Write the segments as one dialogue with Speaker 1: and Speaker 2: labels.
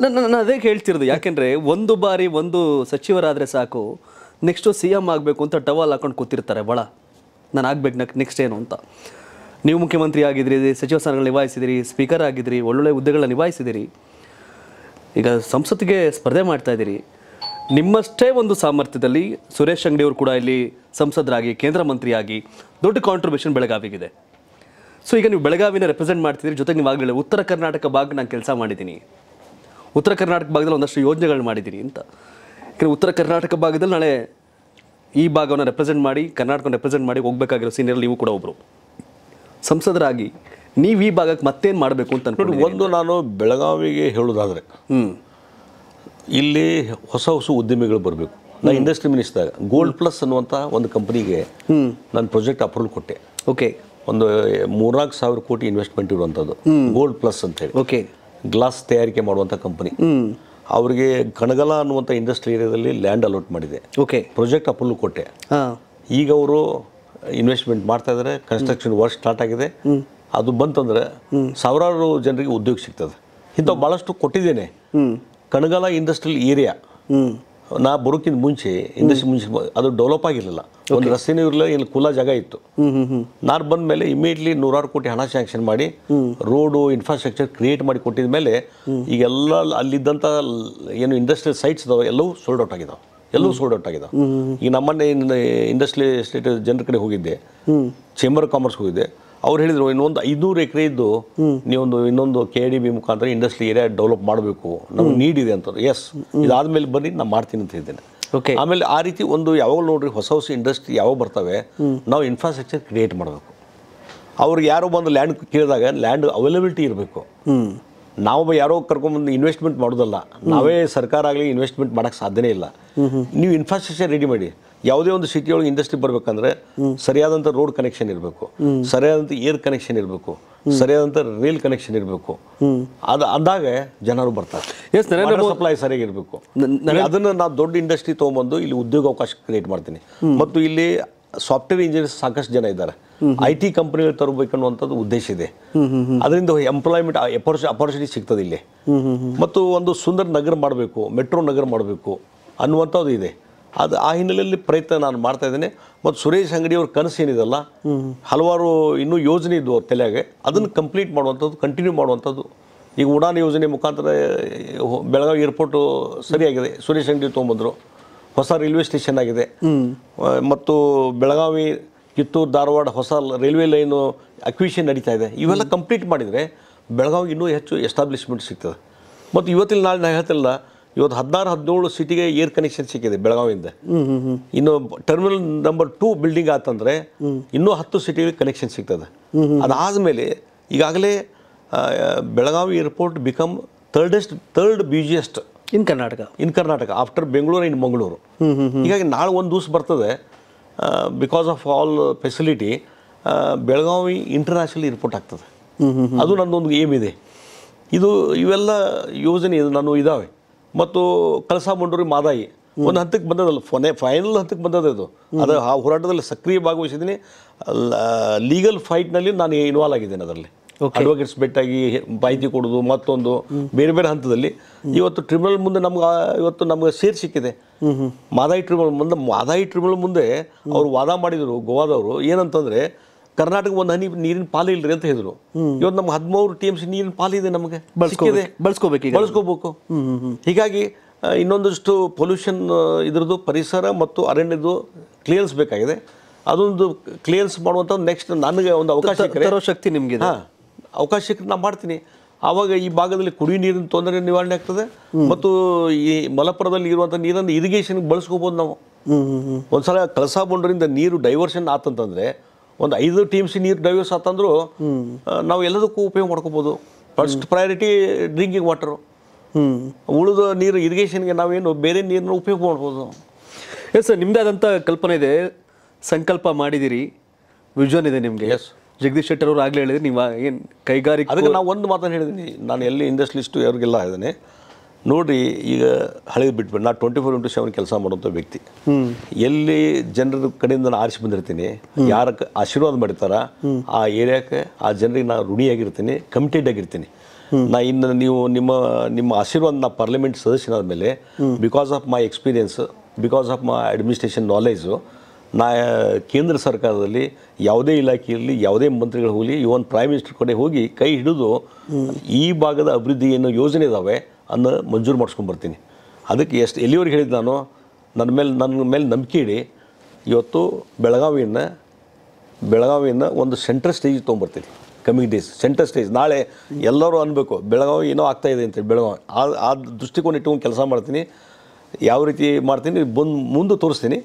Speaker 1: ನಾನು ಅದೇ ಹೇಳ್ತಿರೋದು ಯಾಕೆಂದರೆ ಒಂದು ಬಾರಿ ಒಂದು ಸಚಿವರಾದರೆ ಸಾಕು ನೆಕ್ಸ್ಟು ಸಿ ಎಮ್ ಆಗಬೇಕು ಅಂತ ಟವಲ್ ಹಾಕೊಂಡು ಕೂತಿರ್ತಾರೆ ಬಳ ನಾನು ಆಗಬೇಕು ನಕ್ ನೆಕ್ಸ್ಟ್ ಏನು ಅಂತ ನೀವು ಮುಖ್ಯಮಂತ್ರಿ ಆಗಿದ್ರಿ ಸಚಿವ ಸ್ಥಾನಗಳು ನಿಭಾಯಿಸಿದಿರಿ ಸ್ಪೀಕರ್ ಆಗಿದ್ರಿ ಒಳ್ಳೊಳ್ಳೆ ಹುದ್ದೆಗಳನ್ನ ನಿಭಾಯಿಸಿದಿರಿ ಈಗ ಸಂಸತ್ತಿಗೆ ಸ್ಪರ್ಧೆ ಮಾಡ್ತಾ ಇದ್ದೀರಿ ನಿಮ್ಮಷ್ಟೇ ಒಂದು ಸಾಮರ್ಥ್ಯದಲ್ಲಿ ಸುರೇಶ್ ಅಂಗಡಿ ಅವರು ಕೂಡ ಇಲ್ಲಿ ಸಂಸದರಾಗಿ ಕೇಂದ್ರ ಮಂತ್ರಿಯಾಗಿ ದೊಡ್ಡ ಕಾಂಟ್ರಿಬ್ಯೂಷನ್ ಇದೆ ಸೊ ಈಗ ನೀವು ಬೆಳಗಾವಿನ ರೆಪ್ರೆಸೆಂಟ್ ಮಾಡ್ತಿದ್ದೀರಿ ಜೊತೆಗೆ ನೀವು ಆಗಲಿಲ್ಲ ಉತ್ತರ ಕರ್ನಾಟಕ ಭಾಗ ನಾನು ಕೆಲಸ ಮಾಡಿದ್ದೀನಿ ಉತ್ತರ ಕರ್ನಾಟಕ ಭಾಗದಲ್ಲಿ ಒಂದಷ್ಟು ಯೋಜನೆಗಳು ಮಾಡಿದ್ದೀರಿ ಅಂತ ಯಾಕಂದರೆ ಉತ್ತರ ಕರ್ನಾಟಕ ಭಾಗದಲ್ಲಿ ನಾಳೆ ಈ ಭಾಗವನ್ನು ರೆಪ್ರೆಸೆಂಟ್ ಮಾಡಿ ಕರ್ನಾಟಕವನ್ನು ರೆಪ್ರೆಸೆಂಟ್ ಮಾಡಿ ಹೋಗಬೇಕಾಗಿರೋ ಸೀನಿಯರ್ ನೀವು ಕೂಡ ಒಬ್ಬರು
Speaker 2: ಸಂಸದರಾಗಿ ನೀವು ಈ ಭಾಗಕ್ಕೆ ಮತ್ತೇನು ಮಾಡಬೇಕು ಅಂತ ಅನ್ಕೊಂಡು ಒಂದು ನಾನು ಬೆಳಗಾವಿಗೆ ಹೇಳೋದಾದರೆ ಹ್ಞೂ ಇಲ್ಲಿ ಹೊಸ ಹೊಸ ಉದ್ಯಮಿಗಳು ಬರಬೇಕು ನಾನು ಇಂಡಸ್ಟ್ರಿ ಮಿನಿಸ್ಟರ್ ಗೋಲ್ಡ್ ಪ್ಲಸ್ ಅನ್ನುವಂಥ ಒಂದು ಕಂಪ್ನಿಗೆ ನಾನು ಪ್ರಾಜೆಕ್ಟ್ ಅಪ್ರೂವಲ್ ಕೊಟ್ಟೆ ಓಕೆ ಒಂದು ಮೂರ್ನಾಲ್ಕು ಸಾವಿರ ಕೋಟಿ ಇನ್ವೆಸ್ಟ್ಮೆಂಟ್ ಇರುವಂಥದ್ದು ಗೋಲ್ಡ್ ಪ್ಲಸ್ ಅಂತೇಳಿ ಓಕೆ ಗ್ಲಾಸ್ ತಯಾರಿಕೆ ಮಾಡುವಂಥ ಕಂಪನಿ ಅವರಿಗೆ ಕಣಗಲ ಅನ್ನುವಂಥ ಇಂಡಸ್ಟ್ರಿ ಏರಿಯಾದಲ್ಲಿ ಲ್ಯಾಂಡ್ ಅಲೋಟ್ ಮಾಡಿದೆ ಓಕೆ ಪ್ರೊಜೆಕ್ಟ್ ಅಪುಲ್ಲು ಕೊಟ್ಟೆ ಈಗ ಅವರು ಇನ್ವೆಸ್ಟ್ಮೆಂಟ್ ಮಾಡ್ತಾ ಇದ್ದಾರೆ ಕನ್ಸ್ಟ್ರಕ್ಷನ್ ವರ್ಕ್ ಸ್ಟಾರ್ಟ್ ಆಗಿದೆ ಅದು ಬಂತಂದ್ರೆ ಸಾವಿರಾರು ಜನರಿಗೆ ಉದ್ಯೋಗ ಸಿಗ್ತದೆ ಇಂಥ ಭಾಳಷ್ಟು ಕೊಟ್ಟಿದ್ದೇನೆ ಕಣಗಲ ಇಂಡಸ್ಟ್ರಿಯಲ್ ಏರಿಯಾ ನಾ ಬರೋಕ್ಕಿಂತ ಮುಂಚೆ ಇಂಡಸ್ಟ್ರಿ ಮುಂಚೆ ಅದು ಡೆವಲಪ್ ಆಗಿರಲಿಲ್ಲ ಒಂದು ರಸ್ತೆನೂ ಇರಲಿಲ್ಲ ಇಲ್ಲಿ ಕುಲ ಜಾಗ ಇತ್ತು ನಾನು ಬಂದ ಮೇಲೆ ಇಮಿಡಿಯೇಟ್ಲಿ ನೂರಾರು ಕೋಟಿ ಹಣ ಸ್ಯಾಂಕ್ಷನ್ ಮಾಡಿ ರೋಡು ಇನ್ಫ್ರಾಸ್ಟ್ರಕ್ಚರ್ ಕ್ರಿಯೇಟ್ ಮಾಡಿ ಕೊಟ್ಟಿದ ಮೇಲೆ ಈಗೆಲ್ಲ ಅಲ್ಲಿದ್ದಂಥ ಏನು ಇಂಡಸ್ಟ್ರಿಯಲ್ ಸೈಟ್ಸ್ ಇದಾವೆ ಎಲ್ಲವೂ ಸೋಲ್ಡ್ ಔಟ್ ಆಗಿದಾವೆ ಎಲ್ಲವೂ ಸೋಲ್ಡ್ ಔಟ್ ಆಗಿದಾವೆ ಈಗ ನಮ್ಮನ್ನೇ ಇಂಡಸ್ಟ್ರಿಯಲ್ ಎಸ್ಟೇಟ್ ಜನರ ಕಡೆ ಹೋಗಿದ್ದೆ ಚೇಂಬರ್ ಕಾಮರ್ಸ್ ಹೋಗಿದ್ದೆ ಅವ್ರು ಹೇಳಿದರು ಇನ್ನೊಂದು ಐನೂರು ಎಕರೆ ಇದ್ದು ನೀವೊಂದು ಇನ್ನೊಂದು ಕೆ ಡಿ ಬಿ ಮುಖಾಂತರ ಇಂಡಸ್ಟ್ರಿ ಏರಿಯಾ ಡೆವಲಪ್ ಮಾಡಬೇಕು ನಮ್ಗೆ ನೀಡಿದೆ ಇದೆ ಅಂತ ಎಸ್ ಇದಾದ್ಮೇಲೆ ಬನ್ನಿ ನಾನು ಮಾಡ್ತೀನಿ ಅಂತ ಇದ್ದೇನೆ ಓಕೆ ಆಮೇಲೆ ಆ ರೀತಿ ಒಂದು ಯಾವಾಗ ನೋಡ್ರಿ ಹೊಸ ಹೊಸ ಇಂಡಸ್ಟ್ರಿ ಯಾವಾಗ ಬರ್ತವೆ ನಾವು ಇನ್ಫ್ರಾಸ್ಟ್ರಕ್ಚರ್ ಕ್ರಿಯೇಟ್ ಮಾಡಬೇಕು ಅವ್ರಿಗೆ ಯಾರೋ ಬಂದು ಲ್ಯಾಂಡ್ ಕೇಳಿದಾಗ ಲ್ಯಾಂಡ್ ಅವೈಲಬಿಲಿಟಿ ಇರಬೇಕು ನಾವು ಯಾರೋ ಕರ್ಕೊಂಡ್ಬಂದು ಇನ್ವೆಸ್ಟ್ಮೆಂಟ್ ಮಾಡೋದಲ್ಲ ನಾವೇ ಸರ್ಕಾರ ಆಗಲಿ ಇನ್ವೆಸ್ಟ್ಮೆಂಟ್ ಮಾಡೋಕ್ಕೆ ಸಾಧ್ಯನೇ ಇಲ್ಲ ನೀವು ಇನ್ಫ್ರಾಸ್ಟ್ರಕ್ಚರ್ ರೆಡಿ ಮಾಡಿ ಯಾವುದೇ ಒಂದು ಸಿಟಿಯೊಳಗೆ ಇಂಡಸ್ಟ್ರಿ ಬರಬೇಕಂದ್ರೆ ಸರಿಯಾದಂಥ ರೋಡ್ ಕನೆಕ್ಷನ್ ಇರಬೇಕು ಸರಿಯಾದಂಥ ಏರ್ ಕನೆಕ್ಷನ್ ಇರಬೇಕು ಸರಿಯಾದಂಥ ರೈಲ್ ಕನೆಕ್ಷನ್ ಇರಬೇಕು ಅದು ಅಂದಾಗ ಜನರು ಬರ್ತಾರೆ ಎಸ್ ಸಪ್ಲೈ ಸರಿಯಾಗಿರಬೇಕು ಅದನ್ನು ನಾವು ದೊಡ್ಡ ಇಂಡಸ್ಟ್ರಿ ತೊಗೊಂಬಂದು ಇಲ್ಲಿ ಉದ್ಯೋಗಾವಕಾಶ ಕ್ರಿಯೇಟ್ ಮಾಡ್ತೀನಿ ಮತ್ತು ಇಲ್ಲಿ ಸಾಫ್ಟ್ವೇರ್ ಇಂಜಿನಿಯರ್ಸ್ ಸಾಕಷ್ಟು ಜನ ಇದ್ದಾರೆ ಐ ಟಿ ಕಂಪನಿಗಳು ತರಬೇಕನ್ನುವಂಥದ್ದು ಉದ್ದೇಶ ಇದೆ ಅದರಿಂದ ಎಂಪ್ಲಾಯ್ಮೆಂಟ್ ಅಪರ್ಚುನಿಟಿ ಸಿಗ್ತದೆ ಇಲ್ಲಿ ಮತ್ತು ಒಂದು ಸುಂದರ ನಗರ ಮಾಡಬೇಕು ಮೆಟ್ರೋ ನಗರ ಮಾಡಬೇಕು ಅನ್ನುವಂಥದ್ದು ಇದೆ ಅದು ಆ ಹಿನ್ನೆಲೆಯಲ್ಲಿ ಪ್ರಯತ್ನ ನಾನು ಮಾಡ್ತಾ ಇದ್ದೇನೆ ಮತ್ತು ಸುರೇಶ್ ಅಂಗಡಿಯವ್ರ ಕನಸು ಏನಿದೆಲ್ಲ ಹಲವಾರು ಇನ್ನೂ ಯೋಜನೆ ಇದ್ವು ಅವ್ರ ತಲೆಯಾಗೆ ಅದನ್ನು ಕಂಪ್ಲೀಟ್ ಮಾಡುವಂಥದ್ದು ಕಂಟಿನ್ಯೂ ಮಾಡುವಂಥದ್ದು ಈಗ ಉಡಾನ್ ಯೋಜನೆ ಮುಖಾಂತರ ಬೆಳಗಾವಿ ಏರ್ಪೋರ್ಟು ಸರಿಯಾಗಿದೆ ಸುರೇಶ್ ಅಂಗಡಿ ತೊಗೊಂಬಂದರು ಹೊಸ ರೈಲ್ವೆ ಸ್ಟೇಷನ್ ಆಗಿದೆ ಮತ್ತು ಬೆಳಗಾವಿ ಕಿತ್ತೂರು ಧಾರವಾಡ ಹೊಸ ರೈಲ್ವೆ ಲೈನು ಅಕ್ವಿಷನ್ ನಡೀತಾ ಇದೆ ಇವೆಲ್ಲ ಕಂಪ್ಲೀಟ್ ಮಾಡಿದರೆ ಬೆಳಗಾವಿ ಇನ್ನೂ ಹೆಚ್ಚು ಎಸ್ಟಾಬ್ಲಿಷ್ಮೆಂಟ್ ಸಿಗ್ತದೆ ಮತ್ತು ಇವತ್ತಿನ ನಾಳೆ ನಾನು ಹೇಳ್ತಿಲ್ಲ ಇವತ್ತು ಹದಿನಾರು ಹದಿನೇಳು ಸಿಟಿಗೆ ಏರ್ ಕನೆಕ್ಷನ್ ಸಿಕ್ಕಿದೆ ಬೆಳಗಾವಿಯಿಂದ ಇನ್ನು ಟರ್ಮಿನಲ್ ನಂಬರ್ ಟೂ ಬಿಲ್ಡಿಂಗ್ ಆತಂದರೆ ಇನ್ನೂ ಹತ್ತು ಸಿಟಿಗೆ ಕನೆಕ್ಷನ್ ಸಿಗ್ತದೆ ಅದಾದಮೇಲೆ ಈಗಾಗಲೇ Belagavi airport become thirdest third busiest in Karnataka in Karnataka after Bengaluru in Mangaluru ಹೀಗಾಗಿ ನಾಳೆ ಒಂದು ದಿವ್ಸ ಬರ್ತದೆ because of all facility Belagavi international airport ಆಗ್ತದೆ ಅದು ಒಂದು ಏಮ್ ಇದೆ ಇದು ಇವೆಲ್ಲ ಯೋಜನೆ ನಾನು ಇದಾವೆ ಮತ್ತು ಕಳಸ ಮುಂಡೂರಿ ಮಾದಾಯಿ ಒಂದು ಹಂತಕ್ಕೆ ಬಂದದಲ್ಲ ಫೋನೆ ಫೈನಲ್ ಹಂತಕ್ಕೆ ಬಂದದ ಇದು ಅದು ಆ ಹೋರಾಟದಲ್ಲಿ ಸಕ್ರಿಯ ಭಾಗವಹಿಸಿದ್ದೀನಿ ಲೀಗಲ್ ಫೈಟ್ನಲ್ಲಿ ನಾನು ಇನ್ವಾಲ್ವ್ ಆಗಿದ್ದೇನೆ ಅದರಲ್ಲಿ ಅಡ್ವೊಕೇಟ್ಸ್ ಭೇಟಾಗಿ ಮಾಹಿತಿ ಕೊಡೋದು ಮತ್ತೊಂದು ಬೇರೆ ಬೇರೆ ಹಂತದಲ್ಲಿ ಇವತ್ತು ಟ್ರಿಬ್ಯುನಲ್ ಮುಂದೆ ನಮ್ಗೆ ಇವತ್ತು ನಮ್ಗೆ ಸೇರ್ ಸಿಕ್ಕಿದೆ ಮಾದಾಯಿ ಟ್ರಿಬ್ಯುನಲ್ ಮುಂದೆ ಮಾದಾಯಿ ಟ್ರಿಬ್ಯುನಲ್ ಮುಂದೆ ಅವರು ವಾದ ಮಾಡಿದರು ಗೋವಾದವರು ಏನಂತಂದರೆ ಕರ್ನಾಟಕ ಒಂದು ಹನಿ ನೀರಿನ ಪಾಲು ಇಲ್ರಿ ಅಂತ ಹೇಳಿದ್ರು ಇವತ್ತು ನಮ್ಗೆ ಹದಿಮೂರು ಟಿ ಎಮ್ ಸಿ ನೀರಿನ ಇದೆ ನಮಗೆ ಬಳಸ್ಕೋಬೇಕು ಬಳಸ್ಕೋಬೇಕು ಹೀಗಾಗಿ ಇನ್ನೊಂದಷ್ಟು ಪೊಲ್ಯೂಷನ್ ಇದ್ರದ್ದು ಪರಿಸರ ಮತ್ತು ಅರಣ್ಯದ್ದು ಕ್ಲಿಯರ್ಸ್ ಬೇಕಾಗಿದೆ ಅದೊಂದು ಕ್ಲಿಯರ್ಸ್ ಮಾಡುವಂಥ ನೆಕ್ಸ್ಟ್ ನನಗೆ ಒಂದು ಅವಕಾಶ ಶಕ್ತಿ ನಿಮಗೆ ಅವಕಾಶ ಅವಕಾಶಕ್ಕೆ ನಾನು ಮಾಡ್ತೀನಿ ಆವಾಗ ಈ ಭಾಗದಲ್ಲಿ ಕುಡಿ ನೀರಿನ ತೊಂದರೆ ನಿವಾರಣೆ ಆಗ್ತದೆ ಮತ್ತು ಈ ಮಲಪುರದಲ್ಲಿ ಇರುವಂಥ ನೀರನ್ನು ಇರಿಗೇಷನ್ಗೆ ಬಳಸ್ಕೋಬೋದು ನಾವು ಒಂದ್ಸಲ ಕಳಸಾ ಬಂಡ್ರಿಂದ ನೀರು ಡೈವರ್ಷನ್ ಆತಂತಂದರೆ ಒಂದು ಐದು ಟೀಮ್ಸ್ ಸಿ ನೀರು ಡೈವರ್ಸ್ ಆತಂದ್ರು ನಾವು ಎಲ್ಲದಕ್ಕೂ ಉಪಯೋಗ ಮಾಡ್ಕೋಬೋದು ಫಸ್ಟ್ ಪ್ರಯಾರಿಟಿ ಡ್ರಿಂಕಿಂಗ್ ವಾಟರು ಉಳಿದ ನೀರು ಇರಿಗೇಷನ್ಗೆ ನಾವೇನು ಬೇರೆ ನೀರನ್ನ ಉಪಯೋಗ ಮಾಡ್ಬೋದು ಎಸ್ ಸರ್ ನಿಮ್ಮದೇ ಆದಂಥ
Speaker 1: ಕಲ್ಪನೆ ಇದೆ ಸಂಕಲ್ಪ ಮಾಡಿದ್ದೀರಿ ವಿಷನ್ ಇದೆ ನಿಮಗೆ ಎಸ್ ಜಗದೀಶ್ ಶೆಟ್ಟರ್ ಅವರು ಆಗಲೇ
Speaker 2: ಹೇಳಿದ್ರೆ ನೀವು ಏನು ಕೈಗಾರಿಕೆ ಅದಕ್ಕೆ ನಾವು ಒಂದು ಮಾತನ್ನು ಹೇಳಿದ್ದೀನಿ ನಾನು ಎಲ್ಲಿ ಇಂಡಸ್ಟ್ರಿಸ್ಟು ಅವ್ರಿಗೆಲ್ಲ ಇದ್ದೀನಿ ನೋಡ್ರಿ ಈಗ ಹಳೆದು ಬಿಟ್ಬಿಟ್ಟು ನಾ ಟ್ವೆಂಟಿ ಫೋರ್ ಇಂಟು ಸೆವೆನ್ ಕೆಲಸ ಮಾಡುವಂಥ ವ್ಯಕ್ತಿ ಎಲ್ಲಿ ಜನರ ಕಡೆಯಿಂದ ನಾನು ಆರಿಸಿ ಬಂದಿರ್ತೀನಿ ಯಾರ ಆಶೀರ್ವಾದ ಮಾಡಿರ್ತಾರ ಆ ಏರಿಯಾಕ್ಕೆ ಆ ಜನರಿಗೆ ನಾನು ಋಣಿಯಾಗಿರ್ತೀನಿ ಕಮಿಟೆಡ್ ಆಗಿರ್ತೀನಿ ನಾ ಇನ್ನು ನೀವು ನಿಮ್ಮ ನಿಮ್ಮ ಆಶೀರ್ವಾದ ನಾ ಪಾರ್ಲಿಮೆಂಟ್ ಸದಸ್ಯನಾದ ಮೇಲೆ because of my experience because of my administration knowledge ನಾ ಕೇಂದ್ರ ಸರ್ಕಾರದಲ್ಲಿ ಯಾವುದೇ ಇಲಾಖೆಯಲ್ಲಿ ಯಾವುದೇ ಮಂತ್ರಿಗಳು ಹೋಗಲಿ ಇವನ್ ಪ್ರೈಮ್ ಮಿನಿಸ್ಟರ್ ಕಡೆ ಹೋಗಿ ಕೈ ಹಿಡಿದು ಈ ಭಾಗದ ಅಭಿವೃದ್ಧಿ ಏನೋ ಯೋಜನೆ ಇದ್ದಾವೆ ಅನ್ನು ಮಂಜೂರು ಮಾಡಿಸ್ಕೊಂಬರ್ತೀನಿ ಅದಕ್ಕೆ ಎಷ್ಟು ಎಲ್ಲಿವರೆಗೆ ಹೇಳಿದ್ದು ನಾನು ನನ್ನ ಮೇಲೆ ನನ್ನ ಮೇಲೆ ನಂಬಿಕೆ ಇಡಿ ಇವತ್ತು ಬೆಳಗಾವಿಯನ್ನ ಬೆಳಗಾವಿಯನ್ನ ಒಂದು ಸೆಂಟ್ರಲ್ ಸ್ಟೇಜ್ ತೊಗೊಂಬರ್ತೀನಿ ಕಮಿಂಗ್ ಡೇಸ್ ಸೆಂಟ್ರಲ್ ಸ್ಟೇಜ್ ನಾಳೆ ಎಲ್ಲರೂ ಅನ್ಬೇಕು ಬೆಳಗಾವಿ ಏನೋ ಆಗ್ತಾಯಿದೆ ಅಂತೇಳಿ ಬೆಳಗಾವಿ ಆ ಆ ದೃಷ್ಟಿಕೋನ ಇಟ್ಕೊಂಡು ಕೆಲಸ ಮಾಡ್ತೀನಿ ಯಾವ ರೀತಿ ಮಾಡ್ತೀನಿ ಬಂದು ಮುಂದೆ ತೋರಿಸ್ತೀನಿ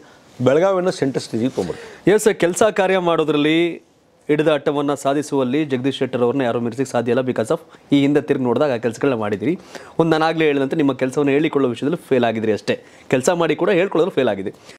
Speaker 2: ಬೆಳಗಾವಿಯನ್ನು ಸೆಂಟ್ರಲ್ ಸ್ಟೇಜಿಗೆ ತೊಗೊಂಬರ್ತೀನಿ
Speaker 1: ಎಸ್ ಕೆಲಸ ಕಾರ್ಯ ಮಾಡೋದ್ರಲ್ಲಿ ಹಿಡಿದ ಆಟವನ್ನು ಸಾಧಿಸುವಲ್ಲಿ ಜಗದೀಶ್ ಶೆಟ್ಟರ್ ಅವ್ರನ್ನ ಯಾರು ಮಿರ್ಸಿಗೆ ಸಾಧ್ಯ ಇಲ್ಲ ಬಿಕಾಸ್ ಆಫ್ ಈ ಹಿಂದೆ ತಿರುಗಿ ನೋಡಿದಾಗ ಆ ಕೆಲಸಗಳನ್ನ ಮಾಡಿದಿರಿ ಒಂದು ನಾನಾಗಲೇ ಹೇಳಿದಂತೆ ನಿಮ್ಮ ಕೆಲಸವನ್ನು ಹೇಳಿಕೊಳ್ಳೋ ವಿಷಯದಲ್ಲಿ ಫೇಲ್ ಆಗಿದ್ರಿ ಅಷ್ಟೇ ಕೆಲಸ ಮಾಡಿ ಕೂಡ ಹೇಳ್ಕೊಳ್ಳೋದು ಫೇಲ್ ಆಗಿದೆ